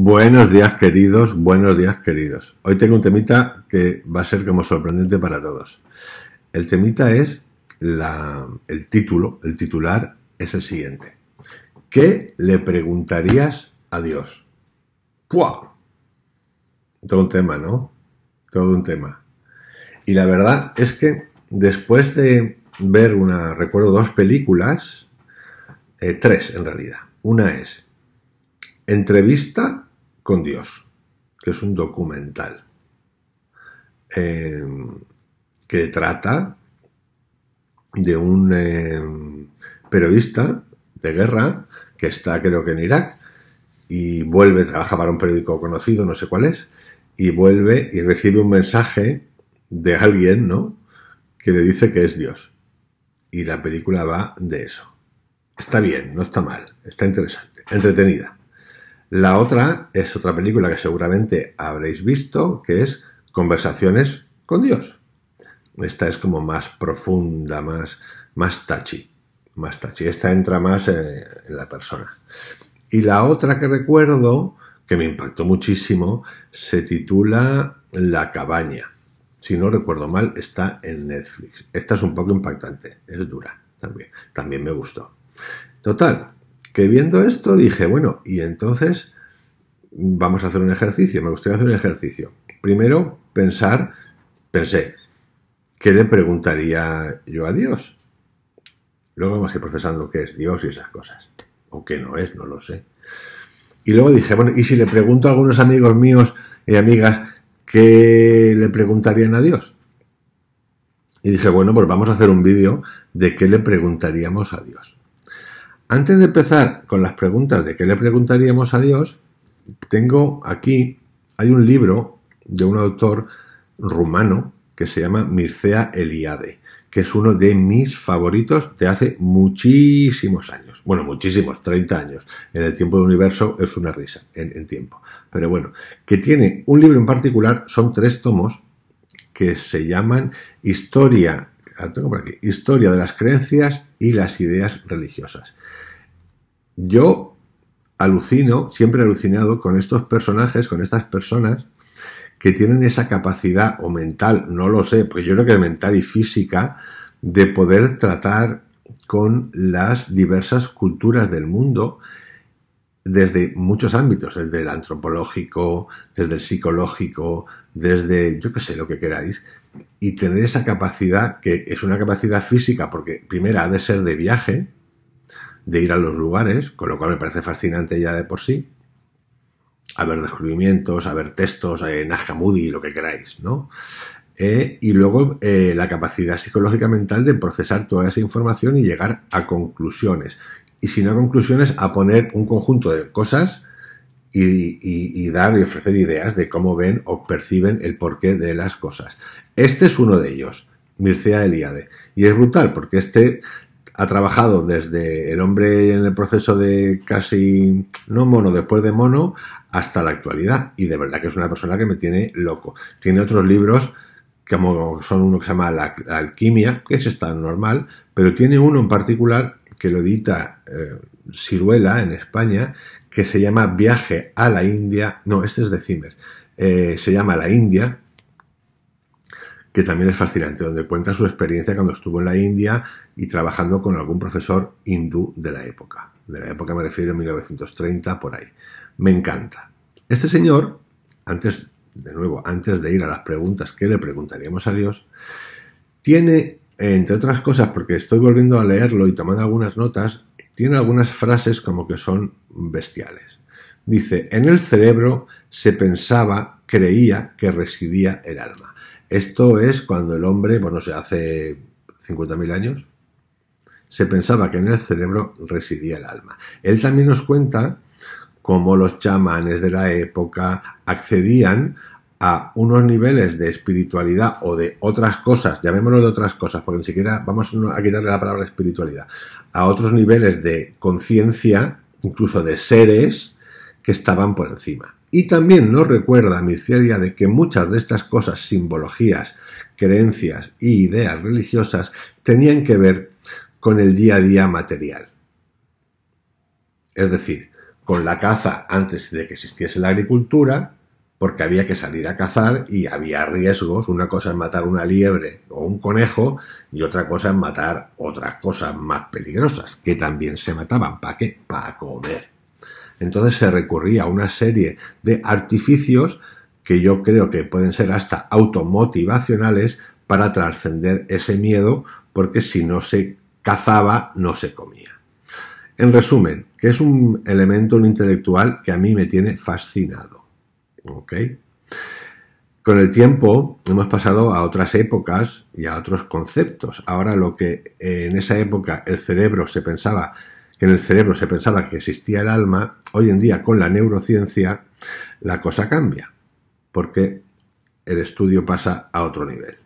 Buenos días queridos, buenos días queridos. Hoy tengo un temita que va a ser como sorprendente para todos. El temita es el título, el titular es el siguiente. ¿Qué le preguntarías a Dios? ¡Puah! Todo un tema, ¿no? Todo un tema. Y la verdad es que después de ver una, recuerdo dos películas, eh, tres en realidad. Una es Entrevista con Dios, que es un documental eh, que trata de un eh, periodista de guerra que está creo que en Irak y vuelve, trabaja para un periódico conocido, no sé cuál es, y vuelve y recibe un mensaje de alguien, ¿no? Que le dice que es Dios. Y la película va de eso. Está bien, no está mal, está interesante, entretenida. La otra es otra película que seguramente habréis visto, que es Conversaciones con Dios. Esta es como más profunda, más, más touchy. Más tachi. Esta entra más en la persona. Y la otra que recuerdo, que me impactó muchísimo, se titula La cabaña. Si no recuerdo mal, está en Netflix. Esta es un poco impactante, es dura también. También me gustó. Total, que viendo esto dije, bueno, y entonces vamos a hacer un ejercicio, me gustaría hacer un ejercicio. Primero, pensar, pensé, ¿qué le preguntaría yo a Dios? Luego vamos a ir procesando qué es Dios y esas cosas, o qué no es, no lo sé. Y luego dije, bueno, ¿y si le pregunto a algunos amigos míos y amigas qué le preguntarían a Dios? Y dije, bueno, pues vamos a hacer un vídeo de qué le preguntaríamos a Dios. Antes de empezar con las preguntas de qué le preguntaríamos a Dios, tengo aquí, hay un libro de un autor rumano que se llama Mircea Eliade, que es uno de mis favoritos de hace muchísimos años. Bueno, muchísimos, 30 años. En el tiempo del universo es una risa, en, en tiempo. Pero bueno, que tiene un libro en particular, son tres tomos, que se llaman Historia tengo por aquí, historia de las creencias y las ideas religiosas. Yo alucino, siempre he alucinado con estos personajes, con estas personas que tienen esa capacidad o mental, no lo sé, porque yo creo que es mental y física, de poder tratar con las diversas culturas del mundo desde muchos ámbitos, desde el antropológico, desde el psicológico, desde yo qué sé, lo que queráis, y tener esa capacidad que es una capacidad física, porque primera ha de ser de viaje, de ir a los lugares, con lo cual me parece fascinante ya de por sí, a ver descubrimientos, a ver textos, a eh, Nazca Moody, lo que queráis, ¿no? Eh, y luego eh, la capacidad psicológica mental de procesar toda esa información y llegar a conclusiones y si no conclusiones, a poner un conjunto de cosas y, dar y ofrecer ideas de cómo ven o perciben el porqué de las cosas. Este es uno de ellos, Mircea Eliade. Y es brutal porque este ha trabajado desde el hombre en el proceso de casi, no mono, después de mono, hasta la actualidad. Y de verdad que es una persona que me tiene loco. Tiene otros libros como son uno que se llama la, alquimia, que es tan normal, pero tiene uno en particular que lo edita Siruela eh, en España, que se llama Viaje a la India. No, este es de Zimmer. Eh, se llama La India, que también es fascinante, donde cuenta su experiencia cuando estuvo en la India y trabajando con algún profesor hindú de la época. De la época me refiero a 1930, por ahí. Me encanta. Este señor, antes, de nuevo, antes de ir a las preguntas que le preguntaríamos a Dios, tiene entre otras cosas, porque estoy volviendo a leerlo y tomando algunas notas, tiene algunas frases como que son bestiales. Dice, en el cerebro se pensaba, creía que residía el alma. Esto es cuando el hombre, bueno, se hace 50.000 años, se pensaba que en el cerebro residía el alma. Él también nos cuenta cómo los chamanes de la época accedían a unos niveles de espiritualidad o de otras cosas, llamémoslo de otras cosas, porque ni siquiera vamos a quitarle la palabra espiritualidad, a otros niveles de conciencia, incluso de seres, que estaban por encima. Y también nos recuerda a de que muchas de estas cosas, simbologías, creencias y ideas religiosas, tenían que ver con el día a día material. Es decir, con la caza antes de que existiese la agricultura, porque había que salir a cazar y había riesgos. Una cosa es matar una liebre o un conejo y otra cosa es matar otras cosas más peligrosas, que también se mataban. ¿Para qué? Para comer. Entonces se recurría a una serie de artificios que yo creo que pueden ser hasta automotivacionales para trascender ese miedo, porque si no se cazaba, no se comía. En resumen, que es un elemento, intelectual que a mí me tiene fascinado. ¿ok? Con el tiempo hemos pasado a otras épocas y a otros conceptos. Ahora lo que eh, en esa época el cerebro se pensaba, que en el cerebro se pensaba que existía el alma, hoy en día con la neurociencia la cosa cambia, porque el estudio pasa a otro nivel,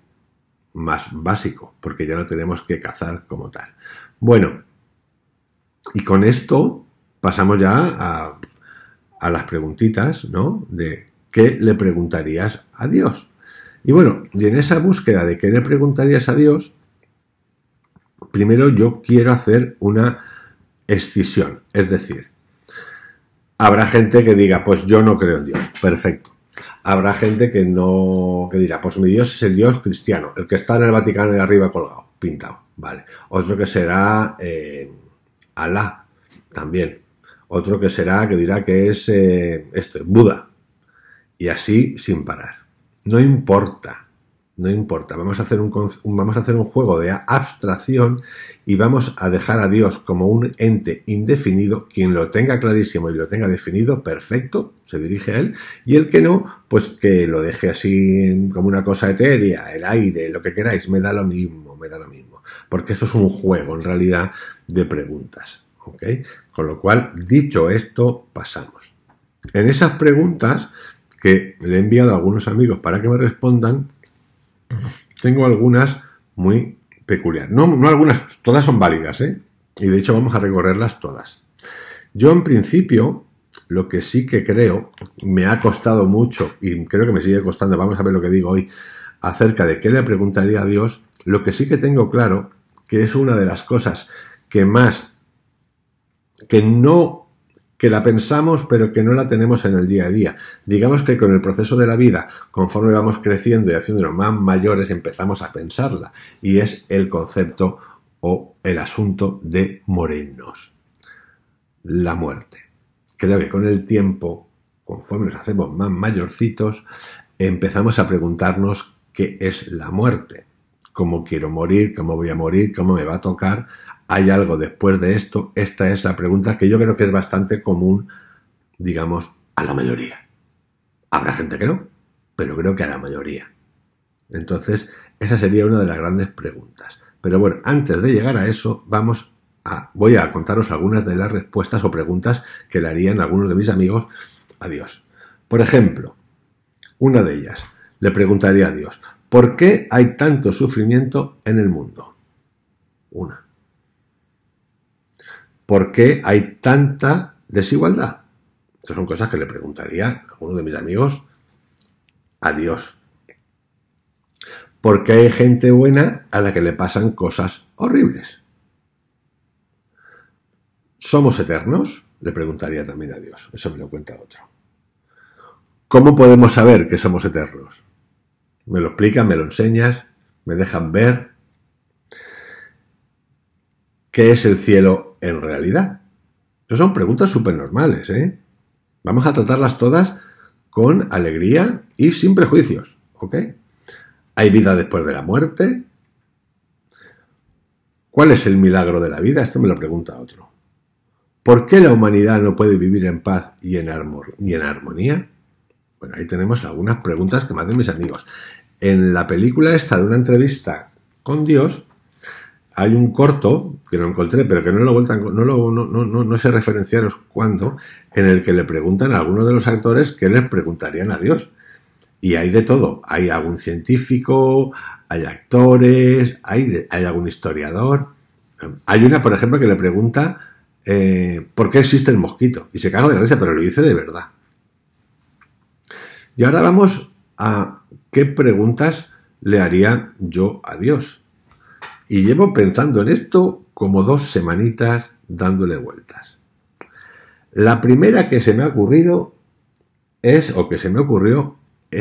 más básico, porque ya no tenemos que cazar como tal. Bueno, y con esto pasamos ya a, las preguntitas, ¿no? De ¿Qué le preguntarías a Dios. Y bueno, y en esa búsqueda de qué le preguntarías a Dios, primero yo quiero hacer una escisión. Es decir, habrá gente que diga, pues yo no creo en Dios. Perfecto. Habrá gente que no, que dirá, pues mi Dios es el Dios cristiano, el que está en el Vaticano de arriba colgado, pintado. Vale. Otro que será eh, Alá, también. Otro que será, que dirá que es eh, esto Buda, y así sin parar. No importa, no importa. Vamos a hacer un, vamos a hacer un juego de abstracción y vamos a dejar a Dios como un ente indefinido. Quien lo tenga clarísimo y lo tenga definido, perfecto, se dirige a él. Y el que no, pues que lo deje así como una cosa etérea, el aire, lo que queráis. Me da lo mismo, me da lo mismo. Porque esto es un juego, en realidad, de preguntas. ¿ok? Con lo cual, dicho esto, pasamos. En esas preguntas que le he enviado a algunos amigos para que me respondan, tengo algunas muy peculiares. No, no algunas, todas son válidas, ¿eh? Y de hecho vamos a recorrerlas todas. Yo en principio, lo que sí que creo, me ha costado mucho y creo que me sigue costando, vamos a ver lo que digo hoy, acerca de qué le preguntaría a Dios, lo que sí que tengo claro, que es una de las cosas que más, que no que la pensamos pero que no la tenemos en el día a día. Digamos que con el proceso de la vida, conforme vamos creciendo y haciéndonos más mayores, empezamos a pensarla. Y es el concepto o el asunto de morenos. La muerte. Creo que con el tiempo, conforme nos hacemos más mayorcitos, empezamos a preguntarnos qué es la muerte cómo quiero morir, cómo voy a morir, cómo me va a tocar, hay algo después de esto. Esta es la pregunta que yo creo que es bastante común, digamos, a la mayoría. Habrá gente que no, pero creo que a la mayoría. Entonces, esa sería una de las grandes preguntas. Pero bueno, antes de llegar a eso, vamos a, voy a contaros algunas de las respuestas o preguntas que le harían algunos de mis amigos a Dios. Por ejemplo, una de ellas, le preguntaría a Dios, ¿Por qué hay tanto sufrimiento en el mundo? Una. ¿Por qué hay tanta desigualdad? Estas son cosas que le preguntaría a uno de mis amigos a Dios. ¿Por qué hay gente buena a la que le pasan cosas horribles? ¿Somos eternos? Le preguntaría también a Dios. Eso me lo cuenta otro. ¿Cómo podemos saber que somos eternos? Me lo explicas? me lo enseñas, me dejan ver qué es el cielo en realidad. Esas son preguntas súper normales, ¿eh? Vamos a tratarlas todas con alegría y sin prejuicios, ¿ok? ¿Hay vida después de la muerte? ¿Cuál es el milagro de la vida? Esto me lo pregunta otro. ¿Por qué la humanidad no puede vivir en paz y en armonía? Bueno, ahí tenemos algunas preguntas que me hacen mis amigos. En la película esta de una entrevista con Dios, hay un corto que lo encontré, pero que no lo no, lo, no, sé referenciaros cuándo, en el que le preguntan a alguno de los actores qué les preguntarían a Dios. Y hay de todo. Hay algún científico, hay actores, hay, hay algún historiador. Hay una, por ejemplo, que le pregunta eh, por qué existe el mosquito. Y se caga de risa, pero lo dice de verdad. Y ahora vamos a qué preguntas le haría yo a Dios. Y llevo pensando en esto como dos semanitas dándole vueltas. La primera que se me ha ocurrido es, o que se me ocurrió,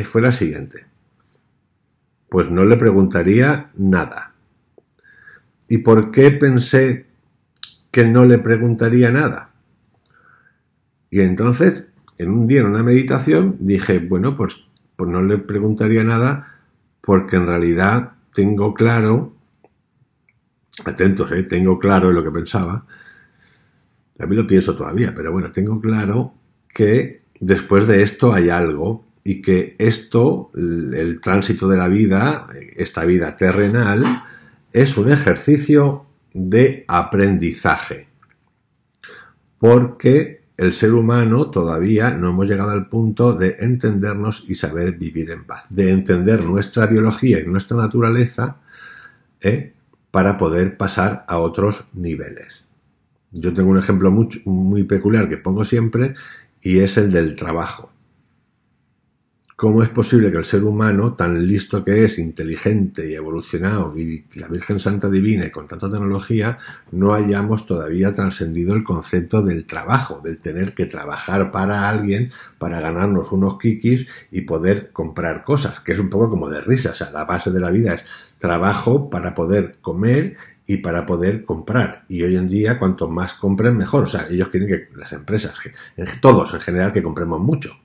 fue la siguiente. Pues no le preguntaría nada. ¿Y por qué pensé que no le preguntaría nada? Y entonces en un día en una meditación dije, bueno, pues, pues, no le preguntaría nada porque en realidad tengo claro, atentos, ¿eh? tengo claro lo que pensaba, A mí lo pienso todavía, pero bueno, tengo claro que después de esto hay algo y que esto, el tránsito de la vida, esta vida terrenal, es un ejercicio de aprendizaje. Porque el ser humano todavía no hemos llegado al punto de entendernos y saber vivir en paz, de entender nuestra biología y nuestra naturaleza ¿eh? para poder pasar a otros niveles. Yo tengo un ejemplo muy peculiar que pongo siempre y es el del trabajo. ¿Cómo es posible que el ser humano, tan listo que es, inteligente y evolucionado, y la Virgen Santa Divina y con tanta tecnología, no hayamos todavía trascendido el concepto del trabajo, del tener que trabajar para alguien para ganarnos unos kikis y poder comprar cosas? Que es un poco como de risa, o sea, la base de la vida es trabajo para poder comer y para poder comprar. Y hoy en día, cuanto más compren, mejor. O sea, ellos quieren que las empresas, todos en general, que compremos mucho.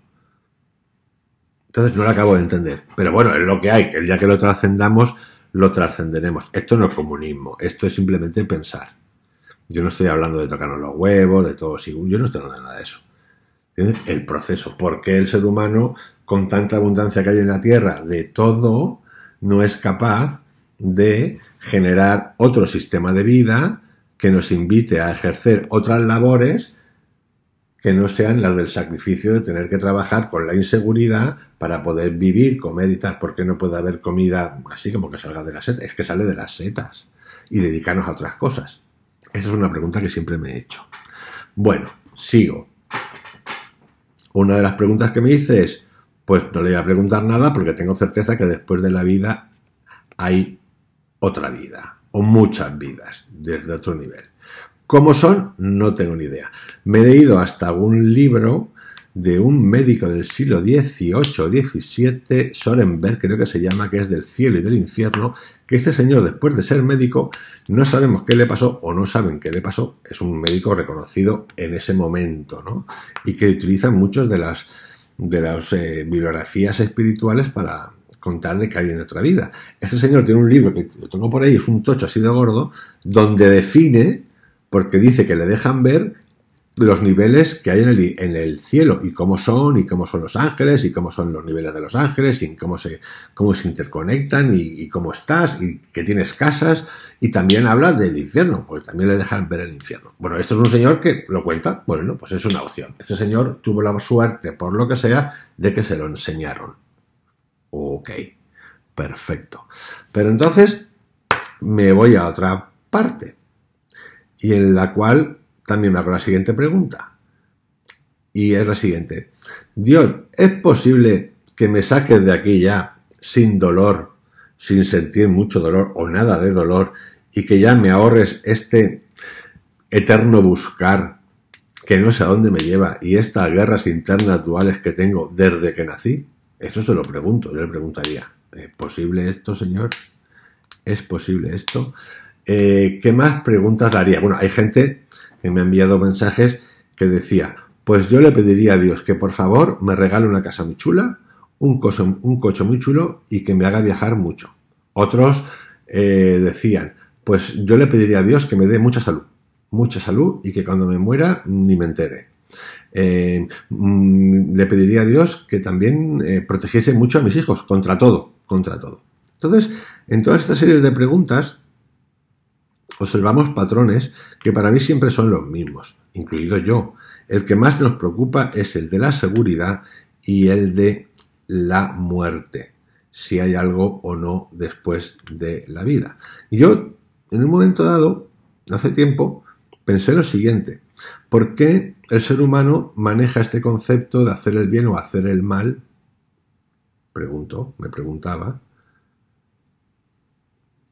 Entonces no lo acabo de entender. Pero bueno, es lo que hay, que el día que lo trascendamos, lo trascenderemos. Esto no es comunismo, esto es simplemente pensar. Yo no estoy hablando de tocarnos los huevos, de todo, yo no estoy hablando de nada de eso. ¿Entiendes? El proceso, porque el ser humano, con tanta abundancia que hay en la Tierra, de todo, no es capaz de generar otro sistema de vida que nos invite a ejercer otras labores que no sean las del sacrificio de tener que trabajar con la inseguridad para poder vivir, comer y tal, porque no puede haber comida así como que salga de las setas, es que sale de las setas y dedicarnos a otras cosas. Esa es una pregunta que siempre me he hecho. Bueno, sigo. Una de las preguntas que me hice es, pues no le voy a preguntar nada porque tengo certeza que después de la vida hay otra vida o muchas vidas desde otro nivel. ¿Cómo son? No tengo ni idea. Me he leído hasta un libro de un médico del siglo XVIII o XVII, Sorenberg, creo que se llama, que es del cielo y del infierno, que este señor, después de ser médico, no sabemos qué le pasó o no saben qué le pasó, es un médico reconocido en ese momento, ¿no? Y que utiliza muchas de las, de las eh, bibliografías espirituales para contar de que hay en otra vida. Este señor tiene un libro que lo tengo por ahí, es un tocho así de gordo, donde define porque dice que le dejan ver los niveles que hay en el, cielo y cómo son y cómo son los ángeles y cómo son los niveles de los ángeles y cómo se, cómo se interconectan y, y cómo estás y que tienes casas y también habla del infierno, porque también le dejan ver el infierno. Bueno, esto es un señor que lo cuenta, bueno, pues es una opción. Este señor tuvo la suerte, por lo que sea, de que se lo enseñaron. Ok, perfecto. Pero entonces me voy a otra parte y en la cual también me hago la siguiente pregunta. Y es la siguiente. Dios, ¿es posible que me saques de aquí ya sin dolor, sin sentir mucho dolor o nada de dolor, y que ya me ahorres este eterno buscar que no sé a dónde me lleva y estas guerras internas duales que tengo desde que nací? Eso se lo pregunto, yo le preguntaría, ¿es posible esto, Señor? ¿Es posible esto? Eh, ¿Qué más preguntas daría? haría? Bueno, hay gente que me ha enviado mensajes que decía, pues yo le pediría a Dios que por favor me regale una casa muy chula, un, coche, muy chulo y que me haga viajar mucho. Otros eh, decían, pues yo le pediría a Dios que me dé mucha salud, mucha salud y que cuando me muera ni me entere. Eh, mm, le pediría a Dios que también protegiese mucho a mis hijos, contra todo, contra todo. Entonces, en toda esta serie de preguntas, observamos patrones que para mí siempre son los mismos, incluido yo. El que más nos preocupa es el de la seguridad y el de la muerte, si hay algo o no después de la vida. yo, en un momento dado, hace tiempo, pensé lo siguiente, ¿por qué el ser humano maneja este concepto de hacer el bien o hacer el mal? Pregunto, me preguntaba,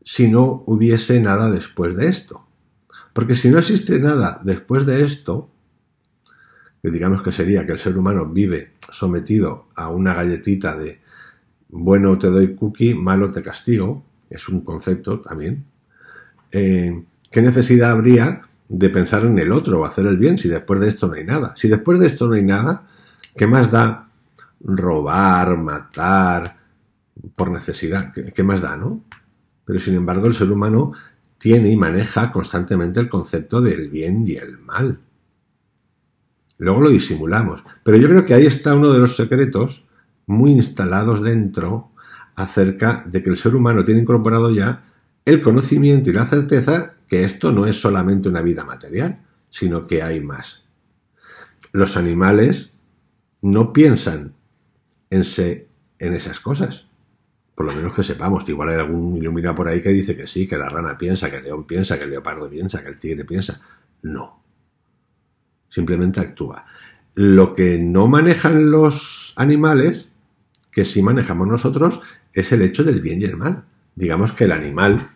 si no hubiese nada después de esto. Porque si no existe nada después de esto, que digamos que sería que el ser humano vive sometido a una galletita de bueno te doy cookie, malo te castigo, es un concepto también, eh, ¿qué necesidad habría de pensar en el otro o hacer el bien si después de esto no hay nada? Si después de esto no hay nada, ¿qué más da robar, matar, por necesidad? qué más da, no? Pero sin embargo el ser humano tiene y maneja constantemente el concepto del bien y el mal. Luego lo disimulamos. Pero yo creo que ahí está uno de los secretos muy instalados dentro acerca de que el ser humano tiene incorporado ya el conocimiento y la certeza que esto no es solamente una vida material, sino que hay más. Los animales no piensan en, en esas cosas. Por lo menos que sepamos. Igual hay algún iluminado por ahí que dice que sí, que la rana piensa, que el león piensa, que el leopardo piensa, que el tigre piensa. No. Simplemente actúa. Lo que no manejan los animales, que sí manejamos nosotros, es el hecho del bien y el mal. Digamos que el animal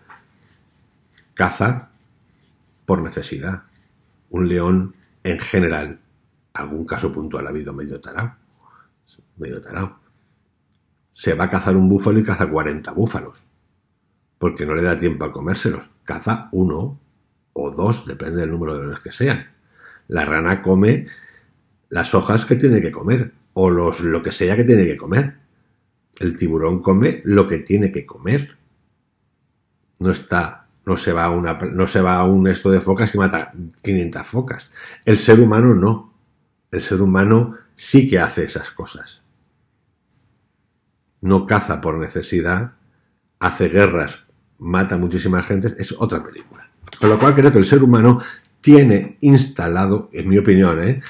caza por necesidad. Un león, en general, algún caso puntual ha habido medio tarao. Medio se va a cazar un búfalo y caza 40 búfalos, porque no le da tiempo a comérselos, caza uno o dos, depende del número de los que sean. La rana come las hojas que tiene que comer, o los, lo que sea que tiene que comer. El tiburón come lo que tiene que comer. No está no se va a, no se va un esto de focas y mata 500 focas. El ser humano no. El ser humano sí que hace esas cosas no caza por necesidad, hace guerras, mata a muchísima gente, es otra película. Con lo cual creo que el ser humano tiene instalado, en mi opinión, ¿eh?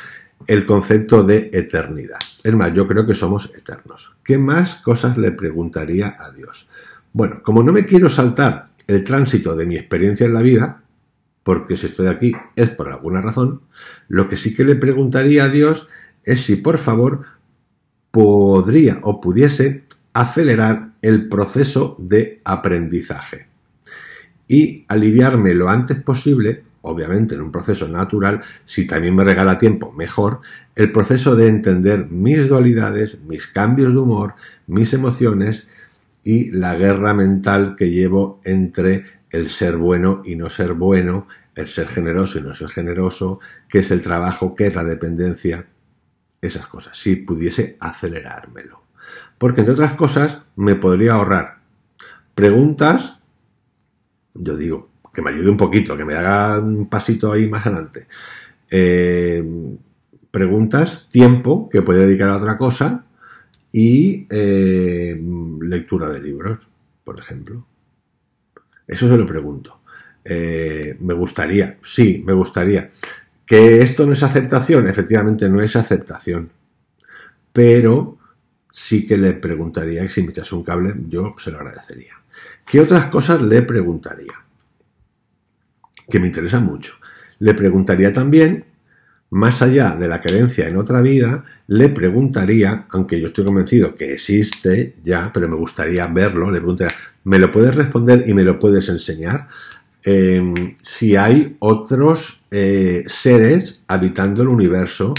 el concepto de eternidad. Es más, yo creo que somos eternos. ¿Qué más cosas le preguntaría a Dios? Bueno, como no me quiero saltar el tránsito de mi experiencia en la vida, porque si estoy aquí es por alguna razón, lo que sí que le preguntaría a Dios es si por favor podría o pudiese acelerar el proceso de aprendizaje y aliviarme lo antes posible, obviamente en un proceso natural, si también me regala tiempo, mejor, el proceso de entender mis dualidades, mis cambios de humor, mis emociones y la guerra mental que llevo entre el ser bueno y no ser bueno, el ser generoso y no ser generoso, qué es el trabajo, qué es la dependencia, esas cosas, si pudiese acelerármelo porque entre otras cosas me podría ahorrar preguntas, yo digo, que me ayude un poquito, que me haga un pasito ahí más adelante. Eh, preguntas, tiempo que puede dedicar a otra cosa y eh, lectura de libros, por ejemplo. Eso se lo pregunto. Eh, me gustaría, sí, me gustaría. Que esto no es aceptación, efectivamente no es aceptación. Pero sí que le preguntaría y si me echase un cable, yo se lo agradecería. ¿Qué otras cosas le preguntaría? Que me interesa mucho. Le preguntaría también, más allá de la creencia en otra vida, le preguntaría, aunque yo estoy convencido que existe ya, pero me gustaría verlo, le preguntaría, ¿me lo puedes responder y me lo puedes enseñar? Em, si hay otros eh, seres habitando el universo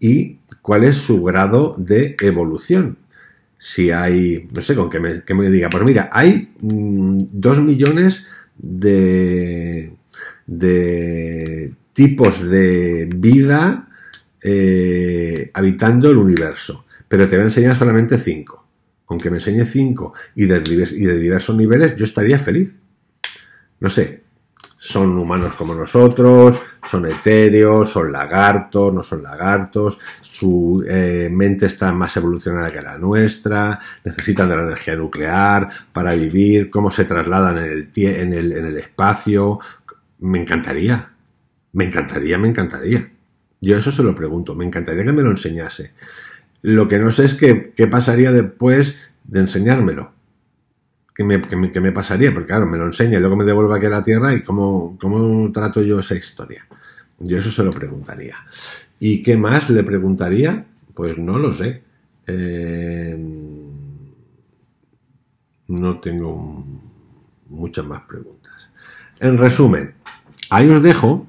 y cuál es su grado de evolución. Si hay, no sé, con que me, diga, pues mira, hay mm, dos millones de, de tipos de vida eh, habitando el universo, pero te voy a enseñar solamente cinco. Con que me enseñe cinco y de diversos niveles, yo estaría feliz. No sé, son humanos como nosotros, son etéreos, son lagartos, no son lagartos, su eh, mente está más evolucionada que la nuestra, necesitan de la energía nuclear para vivir, cómo se trasladan en el, en el espacio. Me encantaría, me encantaría, me encantaría. Yo eso se lo pregunto, me encantaría que me lo enseñase. Lo que no sé es qué pasaría después de enseñármelo que me, que me, pasaría, porque claro, me lo enseña y luego me devuelve aquí a la Tierra y cómo, cómo trato yo esa historia. Yo eso se lo preguntaría. ¿Y qué más le preguntaría? Pues no lo sé. Em, no tengo muchas más preguntas. En resumen, ahí os dejo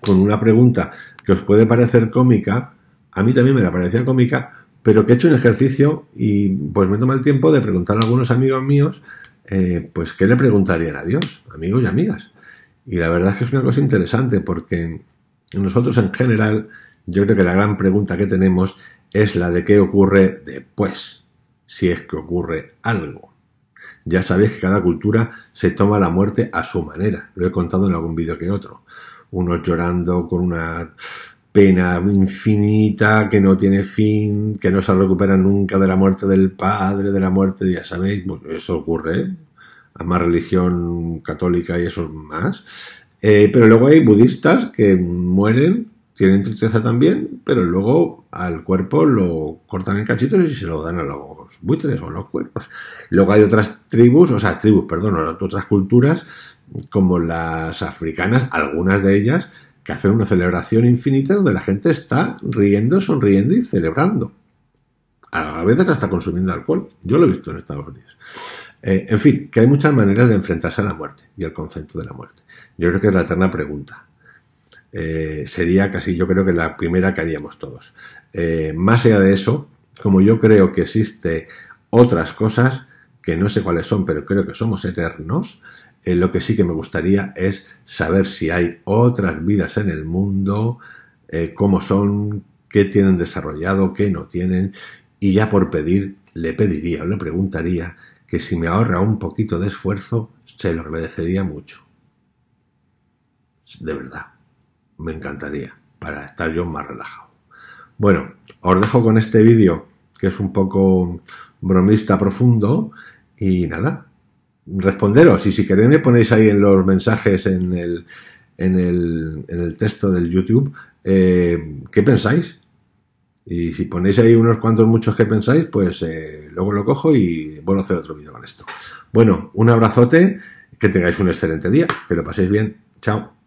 con una pregunta que os puede parecer cómica. A mí también me la parecía cómica, pero que he hecho un ejercicio y pues me toma el tiempo de preguntar a algunos amigos míos, eh, pues qué le preguntarían a Dios, amigos y amigas. Y la verdad es que es una cosa interesante porque nosotros en general, yo creo que la gran pregunta que tenemos es la de qué ocurre después, si es que ocurre algo. Ya sabéis que cada cultura se toma la muerte a su manera, lo he contado en algún vídeo que otro. Unos llorando con una pena infinita que no tiene fin, que no se recupera nunca de la muerte del padre, de la muerte, ya sabéis, eso ocurre, a más religión católica y eso más. Eh, pero luego hay budistas que mueren, tienen tristeza también, pero luego al cuerpo lo cortan en cachitos y se lo dan a los buitres o a los cuerpos. Luego hay otras tribus, o sea, tribus, perdón, otras culturas como las africanas, algunas de ellas, que hacer una celebración infinita donde la gente está riendo, sonriendo y celebrando. A veces está consumiendo alcohol. Yo lo he visto en Estados Unidos. Eh, en fin, que hay muchas maneras de enfrentarse a la muerte y al concepto de la muerte. Yo creo que es la eterna pregunta. Eh, sería casi, yo creo que la primera que haríamos todos. Eh, más allá de eso, como yo creo que existe otras cosas que no sé cuáles son, pero creo que somos eternos, eh, lo que sí que me gustaría es saber si hay otras vidas en el mundo, eh, cómo son, qué tienen desarrollado, qué no tienen. Y ya por pedir, le pediría o le preguntaría que si me ahorra un poquito de esfuerzo, se lo agradecería mucho. De verdad, me encantaría, para estar yo más relajado. Bueno, os dejo con este vídeo, que es un poco bromista profundo, y nada, responderos. Y si queréis me ponéis ahí en los mensajes, en el, en el, en el texto del YouTube, eh, qué pensáis. Y si ponéis ahí unos cuantos muchos que pensáis, pues eh, luego lo cojo y vuelvo a hacer otro vídeo con esto. Bueno, un abrazote, que tengáis un excelente día, que lo paséis bien. Chao.